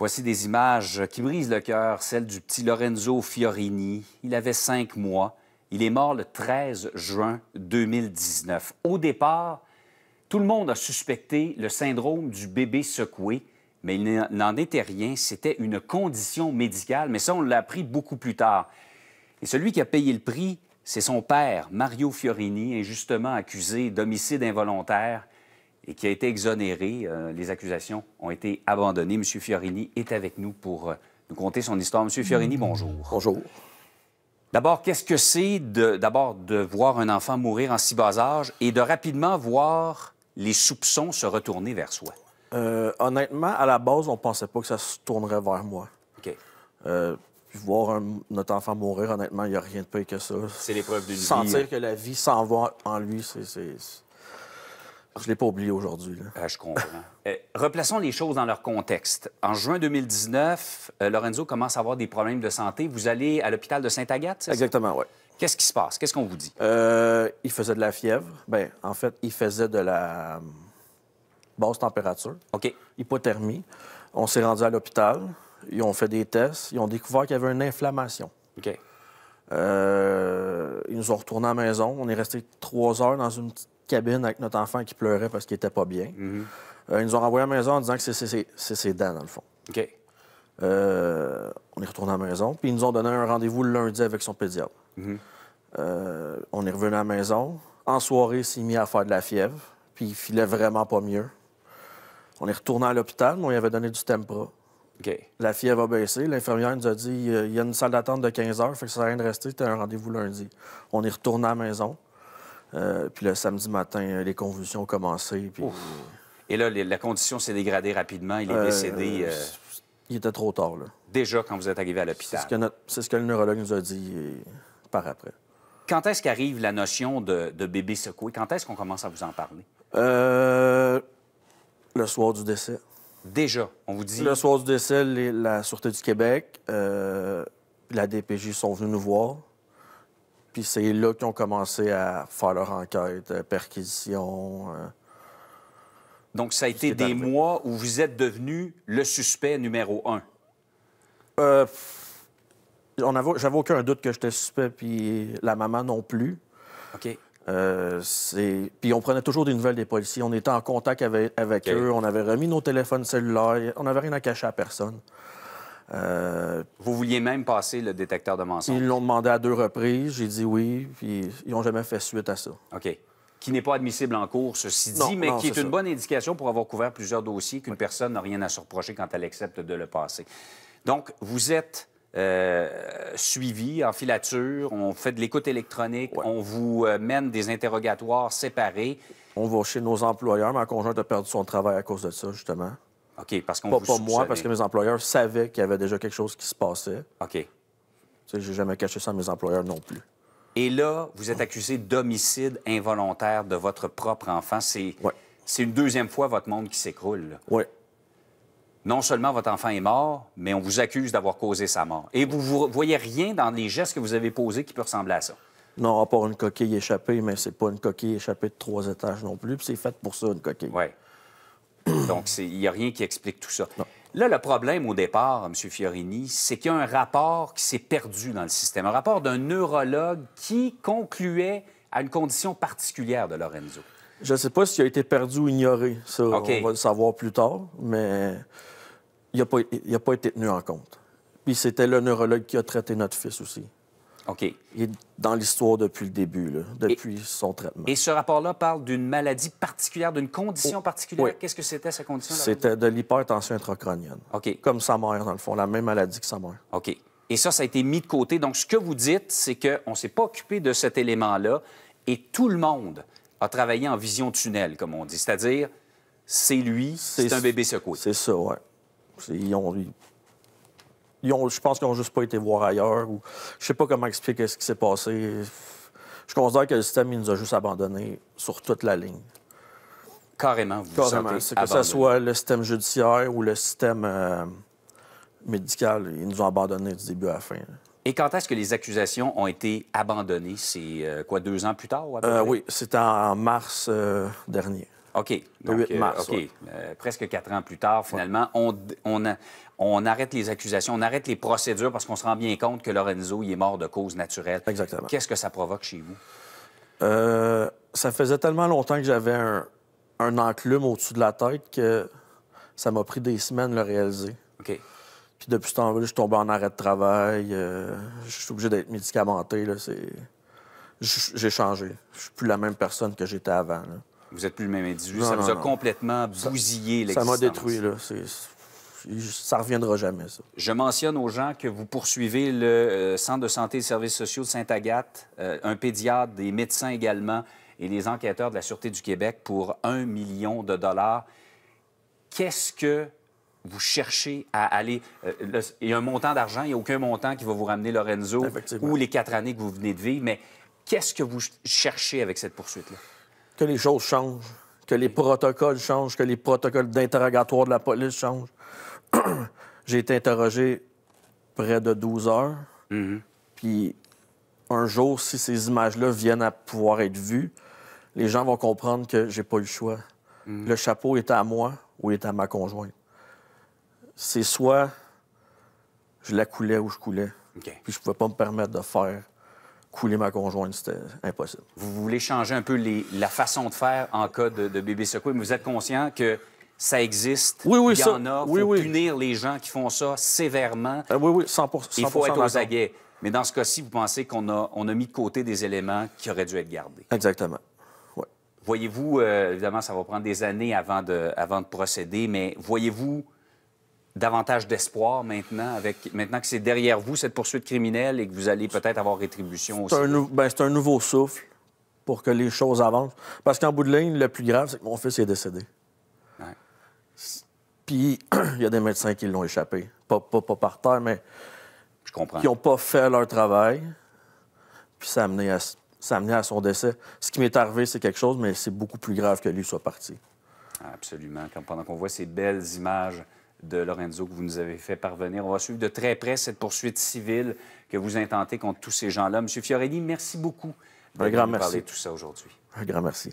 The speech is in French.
Voici des images qui brisent le cœur, celle du petit Lorenzo Fiorini. Il avait cinq mois. Il est mort le 13 juin 2019. Au départ, tout le monde a suspecté le syndrome du bébé secoué, mais il n'en était rien. C'était une condition médicale, mais ça, on l'a appris beaucoup plus tard. Et celui qui a payé le prix, c'est son père, Mario Fiorini, injustement accusé d'homicide involontaire et qui a été exonéré. Euh, les accusations ont été abandonnées. M. Fiorini est avec nous pour euh, nous conter son histoire. Monsieur Fiorini, mm-hmm. bonjour. Bonjour. D'abord, qu'est-ce que c'est d'abord de, voir un enfant mourir en si bas âge et de rapidement voir les soupçons se retourner vers soi? Euh, honnêtement, à la base, on pensait pas que ça se tournerait vers moi. OK. voir notre enfant mourir, honnêtement, il n'y a rien de pire que ça. C'est l'épreuve d'une vie. Sentir que la vie s'en va en lui, c'est je ne l'ai pas oublié aujourd'hui. Ah, je comprends. Euh, replaçons les choses dans leur contexte. En juin 2019, euh, Lorenzo commence à avoir des problèmes de santé. Vous allez à l'hôpital de Sainte-Agathe, Exactement, oui. Qu'est-ce qui se passe? Qu'est-ce qu'on vous dit? Euh, il faisait de la fièvre. Bien, en fait, il faisait de la basse température. OK. Hypothermie. On s'est rendu à l'hôpital. Ils ont fait des tests. Ils ont découvert qu'il y avait une inflammation. OK. ils nous ont retournés à la maison. On est resté trois heures dans une cabine avec notre enfant qui pleurait parce qu'il était pas bien. Mhm. Euh, ils nous ont renvoyé à la maison en disant que c'est ses dents, dans le fond. OK. Euh, on est retourné à la maison, puis ils nous ont donné un rendez-vous le lundi avec son pédiatre. Mhm. Euh, on est revenu à la maison. En soirée, il s'est mis à faire de la fièvre, puis il filait vraiment pas mieux. On est retourné à l'hôpital, mais on lui avait donné du Tempra. La fièvre a baissé. L'infirmière nous a dit il y a une salle d'attente de 15 heures, fait que ça sert rien de rester, tu as un rendez-vous lundi. On est retourné à la maison. Euh, puis le samedi matin, euh, les convulsions ont commencé. Et là, la condition s'est dégradée rapidement. Il est euh, décédé. Il était trop tard, là. Déjà, quand vous êtes arrivé à l'hôpital. C'est ce, que le neurologue nous a dit par après. Quand est-ce qu'arrive la notion de, bébé secoué? Quand est-ce qu'on commence à vous en parler? Le soir du décès. Déjà, on vous dit. Le soir du décès, la Sûreté du Québec, la DPJ sont venus nous voir c'est là qu'ils ont commencé à faire leur enquête, euh, perquisition. Euh, Donc, ça a été des mois où vous êtes devenu le suspect numéro un. Euh, j'avais aucun doute que j'étais suspect, puis la maman non plus. OK. puis on prenait toujours des nouvelles des policiers. On était en contact avec, eux. On avait remis nos téléphones cellulaires. On n'avait rien à cacher à personne. Euh, vous vouliez même passer le détecteur de mensonges? Ils l'ont demandé à deux reprises. J'ai dit oui, puis ils n'ont jamais fait suite à ça. OK. Qui n'est pas admissible en cours, ceci dit, mais qui est, une bonne indication pour avoir couvert plusieurs dossiers qu'une personne n'a rien à se reprocher quand elle accepte de le passer. Donc, vous êtes euh, suivi en filature, on fait de l'écoute électronique, on vous euh, mène des interrogatoires séparés. On va chez nos employeurs. Ma conjointe a perdu son travail à cause de ça, justement parce qu'on Pas, vous moi, parce que mes employeurs savaient qu'il y avait déjà quelque chose qui se passait. OK. Je j'ai jamais caché ça à mes employeurs non plus. Et là, vous êtes accusé d'homicide involontaire de votre propre enfant. C'est c'est une deuxième fois votre monde qui s'écroule. Oui. Non seulement votre enfant est mort, mais on vous accuse d'avoir causé sa mort. Et vous ne voyez rien dans les gestes que vous avez posés qui peut ressembler à ça. Non, à part une coquille échappée, mais c'est pas une coquille échappée de trois étages non plus. Puis c'est fait pour ça, une coquille. Oui. Donc, il n'y a rien qui explique tout ça. Là, le problème au départ, M. Fiorini, c'est qu'il y a un rapport qui s'est perdu dans le système, un rapport d'un neurologue qui concluait à une condition particulière de Lorenzo. Je ne sais pas s'il a été perdu ou ignoré. Ça, on va le savoir plus tard, mais il n'a pas été tenu en compte. Puis c'était le neurologue qui a traité notre fils aussi. OK. Il est dans l'histoire depuis le début, depuis son traitement. Et ce rapport-là parle d'une maladie particulière, d'une condition oh, particulière. Qu'est-ce que c'était, sa condition? C'était de l'hypertension intracrânienne. OK. Comme sa mère, dans le fond, la même maladie que sa mère. OK. Et ça, ça a été mis de côté. Donc, ce que vous dites, c'est qu'on ne s'est pas occupé de cet élément-là et tout le monde a travaillé en vision tunnel, comme on dit. C'est-à-dire, c'est lui, c'est un bébé secoué. C'est ça, oui. Ils ont, je pense qu'ils n'ont juste pas été voir ailleurs. Ou, je sais pas comment expliquer ce qui s'est passé. Je considère que le système, nous a juste abandonnés sur toute la ligne. Carrément, vous Carrément. Vous que ce soit le système judiciaire ou le système euh, médical, ils nous ont abandonnés du début à la fin. Et quand est-ce que les accusations ont été abandonnées? C'est euh, quoi, deux ans plus tard? Euh, oui, c'était en mars dernier. OK. Donc, euh, euh, presque quatre ans plus tard, finalement, on, arrête les accusations, on arrête les procédures parce qu'on se rend bien compte que Lorenzo, il est mort de cause naturelle. Exactement. Qu'est-ce que ça provoque chez vous? Euh, ça faisait tellement longtemps que j'avais un, enclume au-dessus de la tête que ça m'a pris des semaines de le réaliser. OK. Puis depuis ce temps-là, je suis tombé en arrêt de travail. je suis obligé d'être médicamenté. J'ai changé. Je suis plus la même personne que j'étais avant. Vous n'êtes plus le même individu. ça vous a complètement bousillé l'existence. Ça m'a détruit, là. Ça reviendra jamais, ça. Je mentionne aux gens que vous poursuivez le euh, Centre de santé et services sociaux de Sainte-Agathe, euh, un pédiatre, des médecins également, et les enquêteurs de la Sûreté du Québec pour un million de dollars. Qu'est-ce que vous cherchez à aller... Euh, il y a un montant d'argent, il n'y a aucun montant qui va vous ramener Lorenzo ou les quatre années que vous venez de vivre, mais qu'est-ce que vous cherchez avec cette poursuite-là? que les choses changent, que les protocoles changent, que les protocoles d'interrogatoire de la police changent. J'ai été interrogé près de 12 heures. Mhm. Puis un jour, si ces images-là viennent à pouvoir être vues, les gens vont comprendre que j'ai pas eu le choix. Mhm. Le chapeau est à moi ou est à ma conjointe. C'est soit je la coulais ou je coulais. Puis je pouvais pas me permettre de faire couler ma conjointe, c'était impossible. Vous voulez changer un peu la façon de faire en cas de, bébé secoué, mais vous êtes conscient que ça existe. Oui, oui, il y en a. Il punir les gens qui font ça sévèrement. Ah oui, oui, 100 Il faut être aux aguets. Mais dans ce cas-ci, vous pensez qu'on a, on a mis de côté des éléments qui auraient dû être gardés. Exactement. Voyez-vous, euh, évidemment, ça va prendre des années avant de, avant de procéder, mais voyez-vous davantage d'espoir maintenant, avec, maintenant que c'est derrière vous, cette poursuite criminelle, et que vous allez peut-être avoir rétribution aussi? Ben, c'est un, nouveau souffle pour que les choses avancent. Parce qu'en bout de ligne, le plus grave, c'est que mon fils est décédé. Puis, il y a des médecins qui l'ont échappé. Pas, par terre, mais... Je comprends. Qui n'ont pas fait leur travail. Puis ça a amené à, ça à son décès. Ce qui m'est arrivé, c'est quelque chose, mais c'est beaucoup plus grave que lui soit parti. Absolument. pendant qu'on voit ces belles images de Lorenzo que vous nous avez fait parvenir. On va suivre de très près cette poursuite civile que vous intentez contre tous ces gens-là. Monsieur Fiorelli, merci beaucoup de nous parler de tout ça aujourd'hui. Un grand merci.